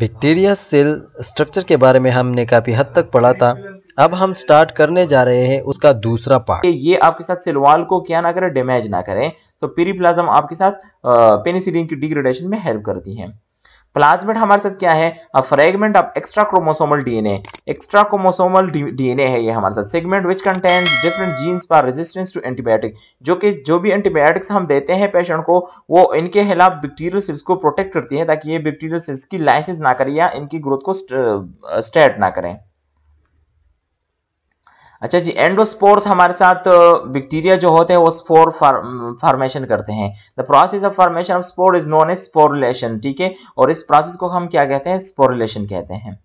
Bacteria cell structure के बारे में हमने काफ़ी हद तक पढ़ा था अब हम स्टार्ट करने जा रहे हैं उसका दूसरा पार्ट ये आपके साथ सिलवाल को क्या ना करें डैमेज ना करें तो पेरीप्लाज्म आपके साथ पेनिसिलिन की डिग्रेडेशन में हेल्प करती है प्लाज्मिड हमारे साथ क्या है a fragment of extra chromosomal DNA extra chromosomal DNA है ये हमारे साथ segment which contains different genes for resistance to antibiotic जो कि जो भी एंटीबायोटिक्स हम देते हैं पेशेंट को वो इनके खिलाफ बैक्टीरियल सेल्स को प्रोटेक्ट करती है ताकि ये बैक्टीरियल सेल्स की लाइसेंस ना करें या इनकी ग्रोथ को स्टार्ट ना करें अच्छा जी एंडोस्पोर्स हमारे साथ बैक्टीरिया जो होते हैं वो स्पोर फॉर्मेशन करते हैं the process of formation of spore is known as sporulation ठीक है और इस प्रोसेस को हम क्या कहते हैं स्पोरिलेशन कहते हैं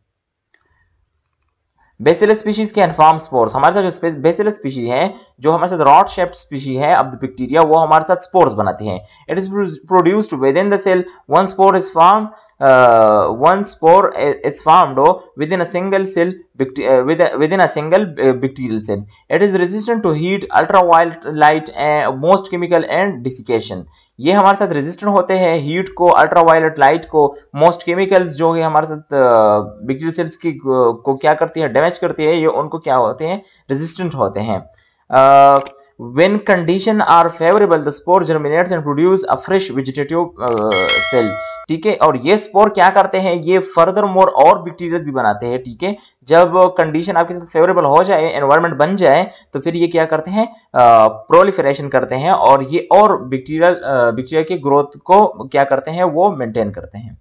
बेसिल स्पीशीज के अनफॉर्म स्पोर्स हमारे साथ जो बेसिल स्पीशी है जो हमारे साथ रॉड शेप्ड स्पीशी है अब बैक्टीरिया वो हमारे साथ स्पोर्स बनाती हैं it is produced with in the cell one spore is form uh, one spore is formed within a single cell within a single bacterial cell. It is resistant to heat, ultraviolet light, most chemical and desiccation. ये हमारे साथ resistant होते हैं heat को ultraviolet light को most chemicals जो है हमारे साथ बिक्री सेल्स की को क्या करती है डैमेज करती है ये उनको क्या होते हैं रेजिस्टेंट होते हैं आ, when condition are favorable the spore germinates and produce a fresh vegetative uh, cell ठीक है और ये स्पोर क्या करते हैं ये फर्दर मोर और बैक्टीरियल भी बनाते हैं ठीक है जब कंडीशन आपके साथ फेवरेबल हो जाए एनवायरमेंट बन जाए तो फिर ये क्या करते हैं प्रोलिफरेशन करते हैं और ये और बैक्टीरियल बैक्टीरिया की ग्रोथ को क्या करते हैं वो मेंटेन करते हैं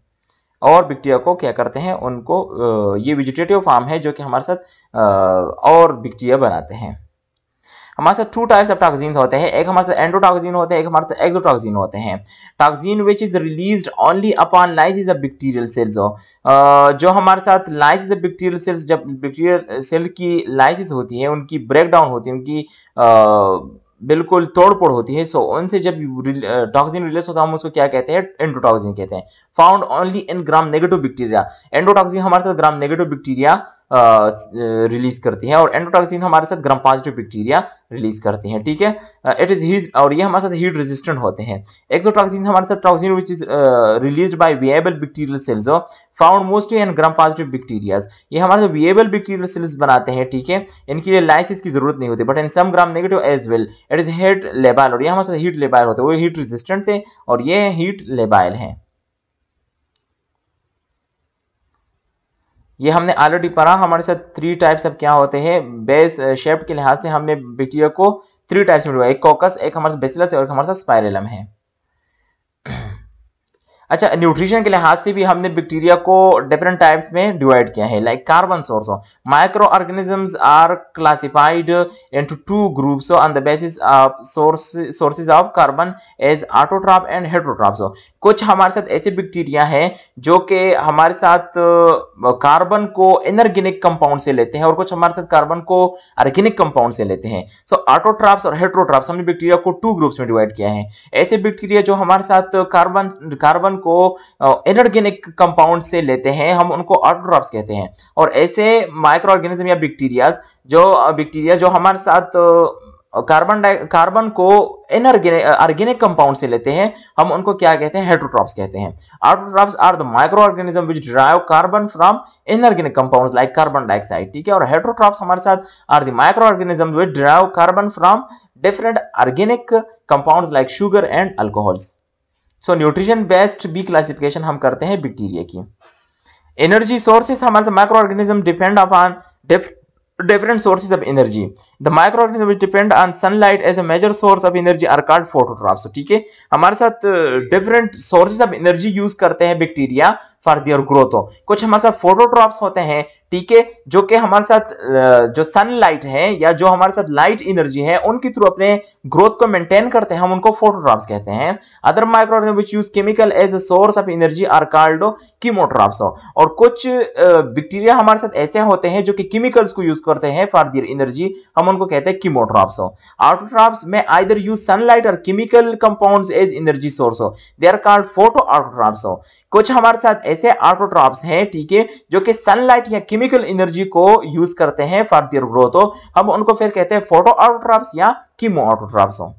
और बैक्टीरिया को क्या करते हैं उनको ये वेजिटेटिव फार्म है जो कि हमारे साथ और बैक्टीरिया बनाते हैं हमारे साथ टू टाइप्स ऑफ टॉक्सिन होते हैं एक हमारे साथ एंडोटॉक्सिन होते हैं एक हमारे साथ एक्सोटॉक्सिन होते हैं toxin which is release only upon is a bacterial cells जो हमारे साथ इज अ बैक्टीरियल सेल्स जब बैक्टीरियल सेल की लाइसिस होती है उनकी ब्रेकडाउन होती है उनकी आ, बिल्कुल तोड़ फोड़ होती है सो so, उनसे जब टॉक्सिन रिलीज होता है हम उसको क्या कहते हैं एंडोटॉक्सिन कहते हैं found only in gram negative bacteria endotoxin हमारे साथ ग्राम नेगेटिव बैक्टीरिया रिलीज करती हैं और एंडोटॉक्सिन हमारे साथ ग्राम पॉजिटिव बैक्टीरिया रिलीज करती हैं ठीक है इट इज हीट और ये हमारे साथ हीट रेजिस्टेंट होते हैं एक्सोटॉक्सिन हमारे साथ toxin which is release by viable bacterial cells found mostly and gram positive bacterias ये हमारे साथ वीएबल बैक्टीरियल सेल्स बनाते हैं ठीक है इनके लिए लाइसिस की जरूरत नहीं होती but in some gram negative as well it is heat labile और ये हमारे साथ हीट लेबाइल होते हैं वो हीट रेजिस्टेंट थे और ये हीट लेबाइल हैं ये हमने ऑलरेडी पढ़ा हमारे साथ थ्री टाइप्स अब क्या होते हैं बेस शेप uh, के लिहाज से हमने बिटिया को थ्री टाइप्स में एक कॉकस एक हमारे बेसिलस और एक हमारे साथ स्पायरलम है अच्छा न्यूट्रिशन के लिहाज से भी हमने बैक्टीरिया को डिफरेंट टाइप्स में डिवाइड किया है like carbon source micro organisms are classified into two groups on the basis of sources of carbon as autotroph and heterotrophs कुछ हमारे साथ ऐसे बैक्टीरिया हैं जो कि हमारे साथ कार्बन को इनऑर्गेनिक कंपाउंड से लेते हैं और कुछ हमारे साथ कार्बन को ऑर्गेनिक कंपाउंड से लेते हैं सो ऑटोट्रॉप्स और हेट्रोट्रॉप्स हमने बैक्टीरिया को टू ग्रुप्स में डिवाइड किया है ऐसे बैक्टीरिया जो हमारे साथ कार्बन कार्बन को इनऑर्गेनिक कंपाउंड से लेते हैं हम उनको ऑटोट्रॉप्स कहते हैं और ऐसे माइक्रो ऑर्गेनिज्म या बैक्टीरियाज जो बैक्टीरिया जो हमारे साथ कार्बन कार्बन को इनऑर्गेनिक ऑर्गेनिक कंपाउंड से लेते हैं हम उनको क्या कहते हैं हेट्रोट्रॉप्स कहते हैं autotrophs are the micro organism which drive carbon from inorganic compounds like carbon dioxide ठीक है और हेट्रोट्रॉप्स हमारे साथ are the micro organism which drive carbon from different organic compounds like sugar and alcohols so nutrition based be classification हम करते हैं bacteria की energy sources हमारे micro organism depend upon different sources of energy the microorganism which depend on sunlight as a major source of energy are called phototrophs ठीक है हमारे साथ different sources of energy use करते हैं bacteria for their growth हो कुछ हमारे साथ फोटोट्रॉप्स होते हैं ठीक है जो कि हमारे साथ uh, जो सनलाइट है या जो हमारे साथ लाइट एनर्जी है उनके थ्रू अपने ग्रोथ को मेंटेन करते हैं हम उनको फोटोट्रॉप्स कहते हैं other microorganism which use chemical as a source of energy are called chemotrophs हो और कुछ बैक्टीरिया uh, हमारे साथ ऐसे होते हैं जो कि केमिकल्स को यूज करते हैं फॉर दियर एनर्जी हम हम उनको कहते हैं किमोट्रॉप्स हो ऑटोट्रॉप्स में आइदर यूज सनलाइट और chemical compounds as energy source हो they are called photo autotrophs हो कुछ हमारे साथ ऐसे ऑटोट्रॉप्स हैं ठीक है जो कि सनलाइट या केमिकल एनर्जी को यूज करते हैं फॉर दियर ग्रोथ हो हम उनको फिर कहते हैं फोटो ऑटोट्रॉप्स या किमो ऑटोट्रॉप्स हो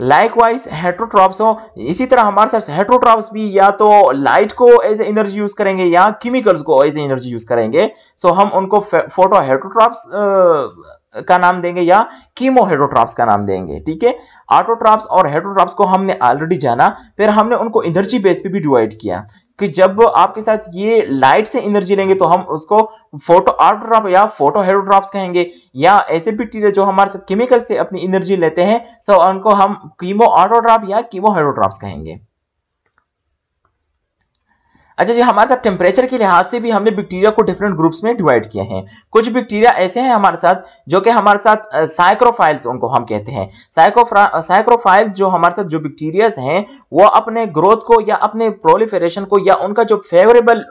लाइकवाइज हेट्रोट्रॉप्स हो इसी तरह हमारे साथ हेट्रोट्रॉप्स भी या तो लाइट को एज एनर्जी यूज करेंगे या केमिकल्स को एज एनर्जी यूज करेंगे सो so, हम उनको फोटो हेट्रोट्रॉप्स का नाम देंगे या कीमो हेट्रोट्रॉप्स का नाम देंगे ठीक है ऑटोट्रॉप्स और हेट्रोट्रॉप्स को हमने ऑलरेडी जाना फिर हमने उनको एनर्जी बेस पे भी डिवाइड किया कि जब आपके साथ ये लाइट से एनर्जी लेंगे तो हम उसको फोटो आर्ट या फोटो हेड कहेंगे या ऐसे बैक्टीरिया जो हमारे साथ केमिकल से अपनी एनर्जी लेते हैं सो उनको हम कीमो आर्टो या कीमो हेडोड्रॉप्स कहेंगे अच्छा जी हमारे साथ टेम्परेचर के लिहाज से भी हमने बैक्टीरिया को डिफरेंट ग्रुप्स में डिवाइड किए हैं कुछ बैक्टीरिया ऐसे हैं हमारे साथ जो कि हमारे साथ साइक्रोफाइल्स उनको हम कहते हैं साइक्रोफाइल्स जो हमारे साथ जो बैक्टीरियाज हैं वो अपने ग्रोथ को या अपने प्रोलिफेरेशन को या उनका जो फेवरेबल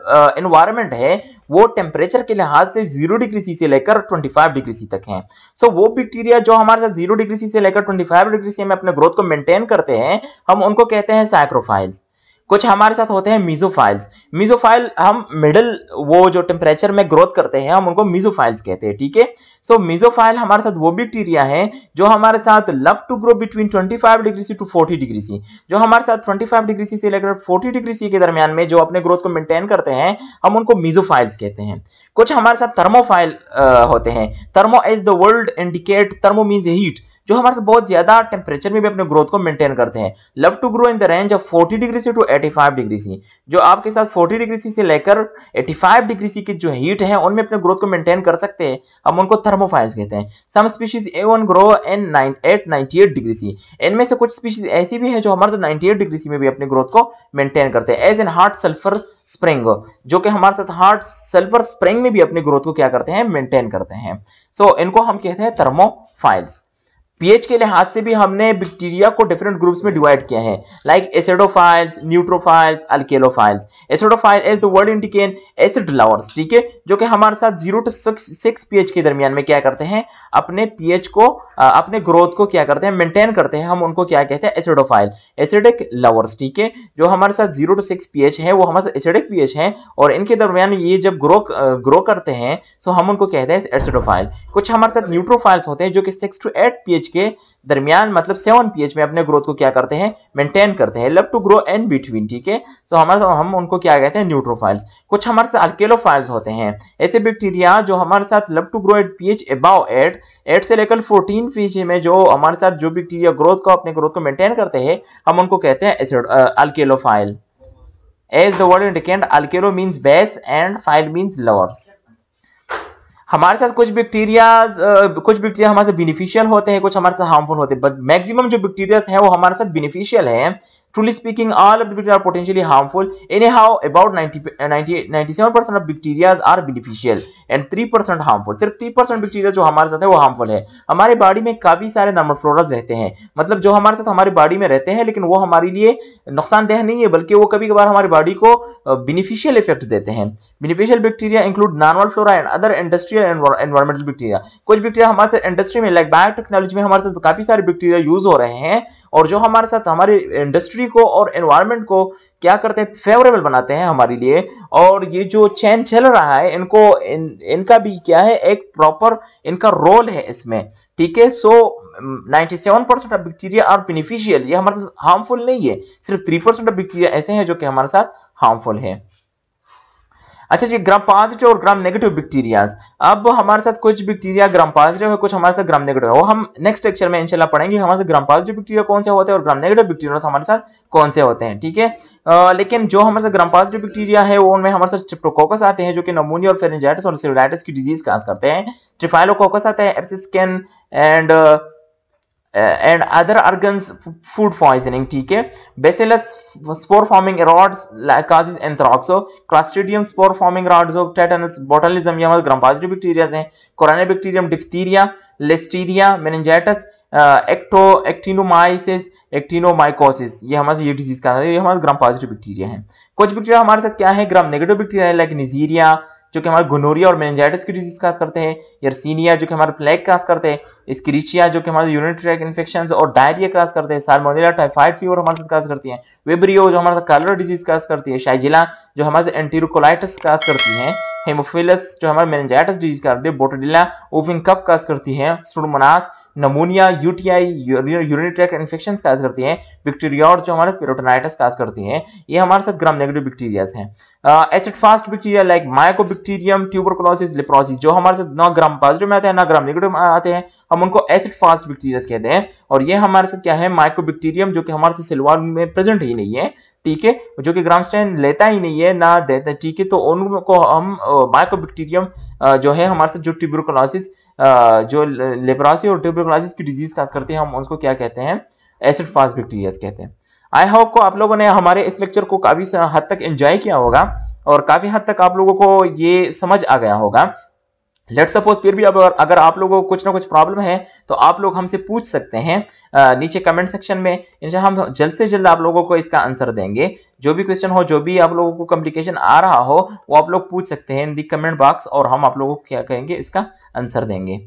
इन्वायरमेंट है वो टेम्परेचर के लिहाज से जीरो डिग्री सी से लेकर ट्वेंटी फाइव डिग्री सी तक है सो so, वो बैक्टीरिया जो हमारे साथ जीरो डिग्री सी से लेकर ट्वेंटी फाइव डिग्री सी में अपने ग्रोथ को मेंटेन करते हैं हम उनको कहते हैं साइक्रोफाइल्स कुछ हमारे साथ होते हैं मीजोफाइल्स मीजोफाइल हम मिडल वो जो टेम्परेचर में ग्रोथ करते हैं हम उनको मीजोफाइल्स कहते हैं ठीक है सो मीजोफाइल हमारे साथ वो बैक्टीरिया है जो हमारे साथ love to grow between 25 degree C to 40 degree C जो हमारे साथ 25 डिग्री सी से लेकर 40 डिग्री सी के दरमियान में जो अपने ग्रोथ को मेंटेन करते हैं हम उनको मीजोफाइल्स कहते हैं कुछ हमारे साथ थर्मोफाइल होते हैं thermo as the world indicate thermo means heat जो हमारे बहुत ज्यादा टेम्परेचर में भी अपने ग्रोथ को मेंटेन करते हैं love to grow in the range of 40 degree C to 85 degree C जो आपके साथ 40 डिग्री सी से लेकर 85 डिग्री सी की जो हीट है उनमें अपने ग्रोथ को मेंटेन कर सकते हैं हम उनको थर्मोफाइल्स कहते हैं some species a one grow in at ninety eight degree C इनमें से कुछ स्पीशीज ऐसी भी है जो हमारे साथ नाइनटी एट डिग्री सी में भी अपने ग्रोथ को मेंटेन करते हैं as an hot sulphur spring जो कि हमारे साथ हार्ट सल्फर स्प्रिंग में भी अपने ग्रोथ को क्या करते हैं मेंटेन करते हैं सो so, इनको हम कहते हैं थर्मोफाइल्स पीएच के लिहाज से भी हमने बैक्टीरिया को डिफरेंट ग्रुप्स में डिवाइड किया है like acidophiles neutrophiles alkalophiles acidophile as the word indicate acid lovers ठीक है जो कि हमारे साथ जीरो टू सिक्स पीएच के दरमियान में क्या करते हैं अपने पीएच को अपने ग्रोथ को क्या करते हैं मेंटेन करते हैं हम उनको क्या कहते हैं एसिडोफाइल एसिडिक लवर्स ठीक है जो हमारे साथ जीरो टू सिक्स पीएच है वो हमारे साथ एसिडिक पीएच है और इनके दरमियान ये जब ग्रो ग्रो करते हैं सो हम उनको कहते हैं एसिडोफाइल कुछ हमारे साथ न्यूट्रोफाइल्स होते हैं जो कि सिक्स टू एट पीएच के दरमियान मतलब सेवन पीएच में अपने ग्रोथ को क्या करते हैं मेंटेन करते हैं love to grow in between ठीक है तो हमारे हम उनको क्या कहते हैं न्यूट्रोफाइल्स कुछ हमारे साथ अल्केलोफाइल्स होते हैं ऐसे बैक्टीरिया जो हमारे साथ love to grow at pH above eight eight से लेकर फोर्टीन पीएच में जो हमारे साथ जो बैक्टीरिया ग्रोथ को अपने ग्रोथ को मेंटेन करते हैं हम उनको कहते हैं acid alkalophile as the word indicate alkalo means base and phile means lovers हमारे साथ कुछ बैक्टीरियाज कुछ बैक्टीरिया हमारे साथ बेनिफिशियल होते हैं कुछ हमारे साथ हार्मफुल होते हैं बट मैक्सिमम जो बैक्टीरिया हैं वो हमारे साथ बेनिफिशियल हैं truly speaking all of bacteria potentially harmful any how about percent of bacterias are beneficial and three percent harmful सिर्फ थ्री परसेंट बैक्टीरिया जो हमारे साथ है वो हार्मफुल है हमारे बॉडी में काफी सारे नॉर्मल फ्लोरस रहते हैं मतलब जो हमारे साथ हमारी बॉडी में रहते हैं लेकिन वो हमारे लिए नुकसानदेह नहीं है बल्कि वो कभी कभार हमारी बॉडी को बेनिफिशियल इफेक्ट देते हैं beneficial bacteria include normal flora and other industry industrial environmental bacteria कुछ बैक्टीरिया हमारे साथ इंडस्ट्री में लाइक बायोटेक्नोलॉजी में हमारे साथ काफ़ी सारे बैक्टीरिया यूज हो रहे हैं और जो हमारे साथ हमारी इंडस्ट्री को और एनवायरमेंट को क्या करते हैं फेवरेबल बनाते हैं हमारे लिए और ये जो चैन चल रहा है इनको इन, इनका भी क्या है एक प्रॉपर इनका रोल है इसमें ठीक है so 97 percent of bacteria are beneficial ये हमारे साथ हार्मफुल नहीं है सिर्फ 3 परसेंट ऑफ बैक्टीरिया ऐसे हैं जो कि हमारे साथ हार्मफुल है अच्छा जी ग्राम पॉजिटिव और ग्राम नेगेटिव बैक्टीरियाज अब हमारे साथ कुछ बैक्टीरिया ग्राम पॉजिटिव है कुछ हमारे साथ ग्राम नेगेटिव है वो हम नेक्स्ट लेक्चर में इंशाल्लाह पढ़ेंगे हमारे साथ ग्राम पॉजिटिव बैक्टीरिया कौन से होते हैं और ग्राम नेगेटिव बैक्टीरिया हमारे साथ कौन से होते हैं ठीक है लेकिन जो हमारे साथ ग्राम पॉजिटिव बैक्टीरिया है वो उनमें हमारे साथ स्ट्रिप्टोकोकस आते हैं जो कि नमूनिया और फेरेंजाइटिस और सिविलाइटिस की डिजीज काज करते हैं ट्रिफाइलोकोकस आते हैं एप्सिस्कन and and other organ food poisoning ठीक है bacillus spore forming rods anthrax clostridium spore forming rods tetanus botulism gram positive bacterias हैं corynebacterium diphtheria listeria meningitis acto actinomyces actinomycosis ये हमारे ये डिजीज का ये हमारे ग्राम पॉजिटिव बैक्टीरिया है कुछ बैक्टीरिया हमारे साथ क्या है ग्राम नेगेटिव बैक्टीरिया है लाइक निजीरिया जो कि हमारे गोनोरिया और मेनजाइटिस की डिजीज काज करते हैं यरसीनिया जो कि हमारे प्लेग काज करते हैं स्क्रीचिया जो कि हमारे यूनिट्रैक इन्फेक्शन और डायरिया काज करते हैं सालमोनेला टाइफाइड फीवर हमारे साथ काज करती है वेबरियो जो हमारे साथ कलर डिजीज काज करती है शाइजिला जो हमारे साथ एंटीरोकोलाइटिस काज करती है हेमोफिलस जो हमारे मेनजाइटिस डिजीज काज करती है बोटोडिला ओविंग कप काज करती है pseudomonas pneumonia UTI urinary tract infection cause करती हैं बैक्टीरिया और जो हमारे पेरोटोनाइटिस काज करती हैं ये हमारे साथ ग्राम नेगेटिव बैक्टीरियाज हैं acid fast bacteria like mycobacterium tuberculosis leprosis जो हमारे साथ ना ग्राम पॉजिटिव में आते हैं ना ग्राम नेगेटिव में आते हैं हम उनको एसिड फास्ट बैक्टीरियाज कहते हैं और ये हमारे साथ क्या है माइको बैक्टीरियम जो कि हमारे साथ सिलवार में प्रेजेंट ही नहीं है ठीक है जो कि ग्राम स्टैंड लेता ही नहीं है ना देता ठीक है तो उनको हम माइको बैक्टीरियम जो है हमारे साथ जो ट्यूबरकुलोसिस जो लेप्रासी और ट्यूबरकुलोसिस की डिजीज खास करते हैं हम उसको क्या कहते हैं एसिड फास्ट बैक्टीरियाज कहते हैं आई होप को आप लोगों ने हमारे इस लेक्चर को काफ़ी हद तक एंजॉय किया होगा और काफ़ी हद तक आप लोगों को ये समझ आ गया होगा लेट सपोज फिर भी अब अगर आप लोगों को कुछ ना कुछ प्रॉब्लम है तो आप लोग हमसे पूछ सकते हैं नीचे कमेंट सेक्शन में इनशा हम जल्द से जल्द आप लोगों को इसका आंसर देंगे जो भी क्वेश्चन हो जो भी आप लोगों को कम्प्लिकेशन आ रहा हो वो आप लोग पूछ सकते हैं इन दी कमेंट बॉक्स और हम आप लोगों को क्या कहेंगे इसका आंसर देंगे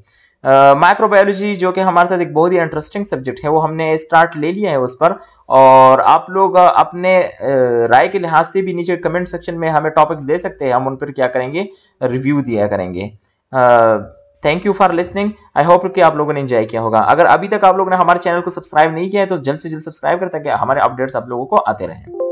माइक्रोबायोलॉजी uh, जो कि हमारे साथ एक बहुत ही इंटरेस्टिंग सब्जेक्ट है वो हमने स्टार्ट ले लिया है उस पर और आप लोग अपने राय के लिहाज से भी नीचे कमेंट सेक्शन में हमें टॉपिक्स दे सकते हैं हम उन पर क्या करेंगे रिव्यू दिया करेंगे thank you for listening I hope कि आप लोगों ने इंजॉय किया होगा अगर अभी तक आप लोगों ने हमारे चैनल को सब्सक्राइब नहीं किया है तो जल्द से जल्द सब्सक्राइब करें ताकि हमारे अपडेट्स आप लोगों को आते रहें